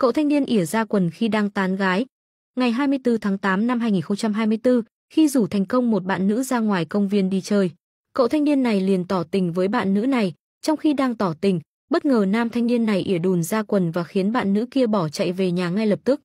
Cậu thanh niên ỉa ra quần khi đang tán gái. Ngày 24 tháng 8 năm 2024, khi rủ thành công một bạn nữ ra ngoài công viên đi chơi, cậu thanh niên này liền tỏ tình với bạn nữ này, trong khi đang tỏ tình, bất ngờ nam thanh niên này ỉa đùn ra quần và khiến bạn nữ kia bỏ chạy về nhà ngay lập tức.